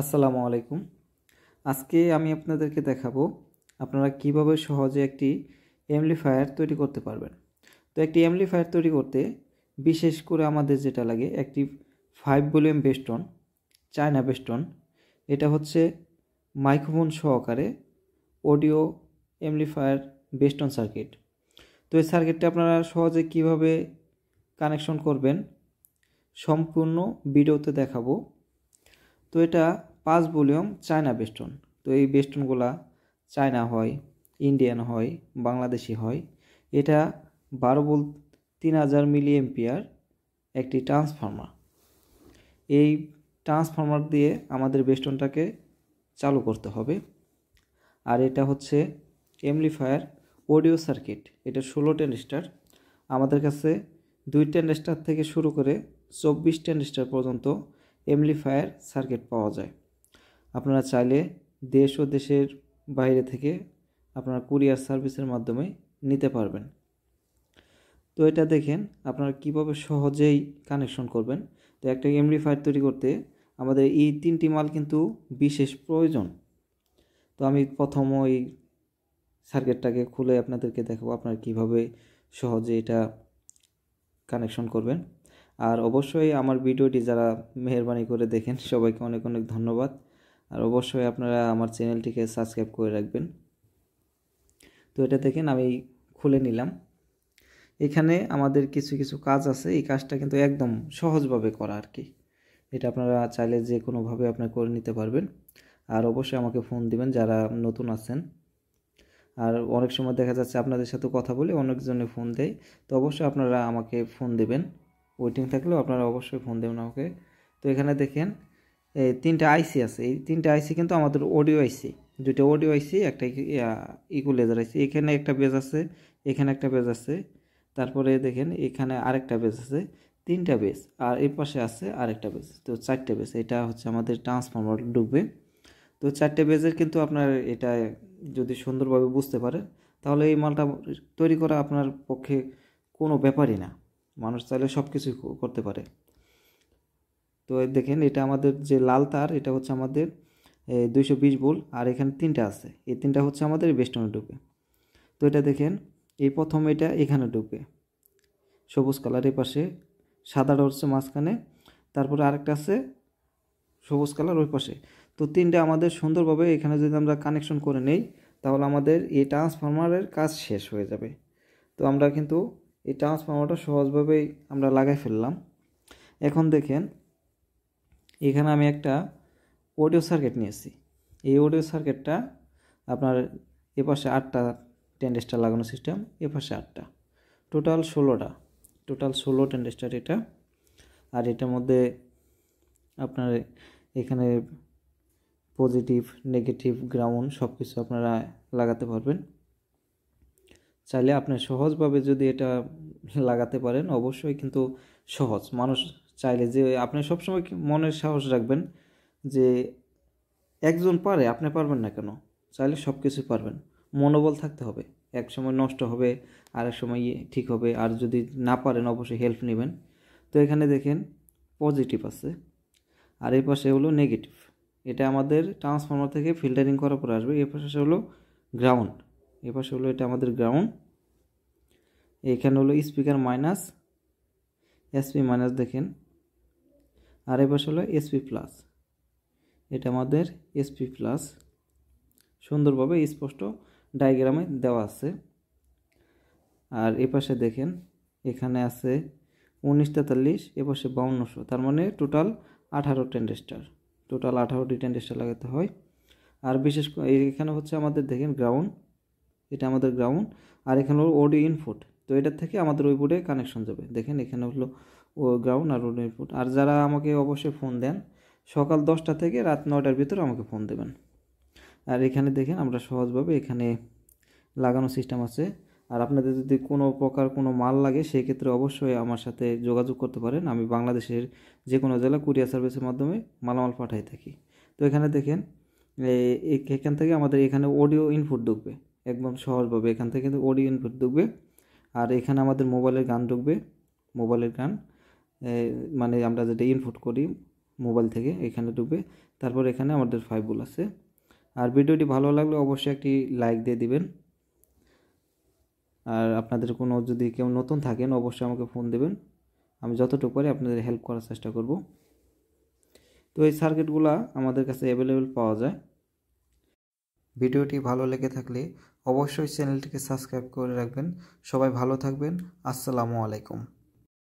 আসসালামু আলাইকুম আজকে আমি আপনাদেরকে দেখাবো আপনারা কিভাবে সহজে একটি অ্যাম্পলিফায়ার তৈরি করতে পারবেন তো একটি অ্যাম্পলিফায়ার তৈরি করতে বিশেষ করে আমাদের যেটা লাগে একটি ফাইভ ভলিউম বেস্টন চায়না বেস্টন এটা হচ্ছে মাইক্রোফোন সহকারে অডিও অ্যাম্পলিফায়ার বেস্টন সার্কিট তো এই সার্কিটটা আপনারা সহজে কিভাবে কানেকশন করবেন সম্পূর্ণ ভিডিওতে দেখাবো তো এটা পাঁচ ভলিউম চায়না বেস্টন তো এই বেস্টনগুলা চায়না হয় ইন্ডিয়ান হয় বাংলাদেশি হয় এটা বারো বল তিন হাজার মিলি এম্পিয়ার একটি ট্রান্সফর্মার এই ট্রান্সফর্মার দিয়ে আমাদের বেস্টনটাকে চালু করতে হবে আর এটা হচ্ছে এমলিফায়ার অডিও সার্কিট এটা ষোলো স্টার আমাদের কাছে দুই স্টার থেকে শুরু করে চব্বিশ স্টার পর্যন্ত এমলিফায়ার সার্কিট পাওয়া যায় আপনারা চাইলে দেশ ও দেশের বাইরে থেকে আপনারা কুরিয়ার সার্ভিসের মাধ্যমে নিতে পারবেন তো এটা দেখেন আপনারা কিভাবে সহজেই কানেকশন করবেন তো একটা এমপ্লিফায়ার তৈরি করতে আমাদের এই তিনটি মাল কিন্তু বিশেষ প্রয়োজন তো আমি প্রথম ওই সার্কিটটাকে খুলে আপনাদেরকে দেখাবো আপনারা কিভাবে সহজে এটা কানেকশন করবেন আর অবশ্যই আমার ভিডিওটি যারা মেহরবানি করে দেখেন সবাইকে অনেক অনেক ধন্যবাদ আর অবশ্যই আপনারা আমার চ্যানেলটিকে সাবস্ক্রাইব করে রাখবেন তো এটা দেখেন আমি খুলে নিলাম এখানে আমাদের কিছু কিছু কাজ আছে এই কাজটা কিন্তু একদম সহজভাবে করা আর কি এটা আপনারা চাইলে যে কোনোভাবে আপনারা করে নিতে পারবেন আর অবশ্যই আমাকে ফোন দিবেন যারা নতুন আছেন আর অনেক সময় দেখা যাচ্ছে আপনাদের সাথে কথা বলে অনেকজনে ফোন দেয় তো অবশ্যই আপনারা আমাকে ফোন দেবেন ওয়েটিং থাকলেও আপনারা অবশ্যই ফোন দেবেন আমাকে তো এখানে দেখেন এই তিনটা আইসি আছে এই তিনটা আইসি কিন্তু আমাদের অডিও আইসি দুটো অডিও আইসি একটা ইকুলেজার আইসি এখানে একটা বেজ আছে এখানে একটা বেজ আছে তারপরে দেখেন এখানে আরেকটা বেজ আছে তিনটা বেজ আর এর পাশে আছে আরেকটা বেজ তো চারটে বেজ এটা হচ্ছে আমাদের ট্রান্সফর্মার ডুববে তো চারটে বেজের কিন্তু আপনার এটা যদি সুন্দরভাবে বুঝতে পারেন তাহলে এই মালটা তৈরি করা আপনার পক্ষে কোনো ব্যাপারই না মানুষ চাইলে সব কিছু করতে পারে তো দেখেন এটা আমাদের যে লাল তার এটা হচ্ছে আমাদের দুইশো বিশ বোল আর এখানে তিনটা আছে এই তিনটা হচ্ছে আমাদের বেষ্টনে ডুবে তো এটা দেখেন এই প্রথম এটা এখানে ঢুকে সবুজ কালারের পাশে সাদাটা হচ্ছে মাঝখানে তারপরে আরেকটা আছে সবুজ কালার ওই পাশে তো তিনটা আমাদের সুন্দরভাবে এখানে যদি আমরা কানেকশন করে নেই তাহলে আমাদের এই ট্রান্সফরমারের কাজ শেষ হয়ে যাবে তো আমরা কিন্তু এই ট্রান্সফর্মারটা সহজভাবেই আমরা লাগাই ফেললাম এখন দেখেন এখানে আমি একটা অডিও সার্কিট নিয়েছি এই অডিও সার্কিটটা আপনার এপাশে আটটা টেন্ডেস্টার লাগানো সিস্টেম এপাশে আটটা টোটাল ষোলোটা টোটাল ষোলো টেন্ডেস্টার এটা আর এটার মধ্যে আপনার এখানে পজিটিভ নেগেটিভ গ্রাউন্ড সব কিছু আপনারা লাগাতে পারবেন চাইলে আপনি সহজভাবে যদি এটা লাগাতে পারেন অবশ্যই কিন্তু সহজ মানুষ চাইলে যে আপনি সবসময় মনের সাহস রাখবেন যে একজন পারে আপনি পারবেন না কেন চাইলে সব কিছু পারবেন মনোবল থাকতে হবে এক সময় নষ্ট হবে আর এক সময় ইয়ে ঠিক হবে আর যদি না পারেন অবশ্যই হেল্প নেবেন তো এখানে দেখেন পজিটিভ আছে আর এই পাশে হলো নেগেটিভ এটা আমাদের ট্রান্সফর্মার থেকে ফিল্টারিং করার পরে আসবে এই পাশে হলো গ্রাউন্ড এপাশে হলো এটা আমাদের গ্রাউন্ড এখানে হলো স্পিকার মাইনাস এসপি মাইনাস দেখেন আর এপাশে হলো এসপি প্লাস এটা আমাদের এসপি প্লাস সুন্দরভাবে স্পষ্ট ডায়াগ্রামে দেওয়া আছে আর এপাশে দেখেন এখানে আছে উনিশ তেতাল্লিশ এপাশে বাউন্নশো তার মানে টোটাল আঠারো টেন্ডেস্টার টোটাল আঠারোটি টেন্ডেস্টার লাগাতে হয় আর বিশেষ এখানে হচ্ছে আমাদের দেখেন গ্রাউন্ড এটা আমাদের গ্রাউন্ড আর এখানে হলো অডিও ইনপুট তো এটার থেকে আমাদের ওই বোর্ডে কানেকশন যাবে দেখেন এখানে হলো ও গ্রাউন্ড আর অডিও ইনপুট আর যারা আমাকে অবশ্যই ফোন দেন সকাল দশটা থেকে রাত নয়টার ভিতরে আমাকে ফোন দেবেন আর এখানে দেখেন আমরা সহজভাবে এখানে লাগানো সিস্টেম আছে আর আপনাদের যদি কোনো প্রকার কোনো মাল লাগে সেই ক্ষেত্রে অবশ্যই আমার সাথে যোগাযোগ করতে পারেন আমি বাংলাদেশের যে কোনো জেলা কুরিয়ার সার্ভিসের মাধ্যমে মালামাল পাঠাই থাকি তো এখানে দেখেন এখান থেকে আমাদের এখানে অডিও ইনপুট ঢুকবে একদম সহজভাবে এখান থেকে কিন্তু অডিও ইনপুট ঢুকবে আর এখানে আমাদের মোবাইলের গান ঢুকবে মোবাইলের গান মানে আমরা যেটা ইনপুট করি মোবাইল থেকে এখানে ঢুকবে তারপর এখানে আমাদের ফাইবুল আছে আর ভিডিওটি ভালো লাগলে অবশ্যই একটি লাইক দিয়ে দিবেন আর আপনাদের কোনো যদি কেউ নতুন থাকেন অবশ্যই আমাকে ফোন দেবেন আমি যতটুকু পারি আপনাদের হেল্প করার চেষ্টা করব তো এই সার্কিটগুলো আমাদের কাছে অ্যাভেলেবেল পাওয়া যায় ভিডিওটি ভালো লেগে থাকলে অবশ্যই চ্যানেলটিকে সাবস্ক্রাইব করে রাখবেন সবাই ভালো থাকবেন আসসালামু আলাইকুম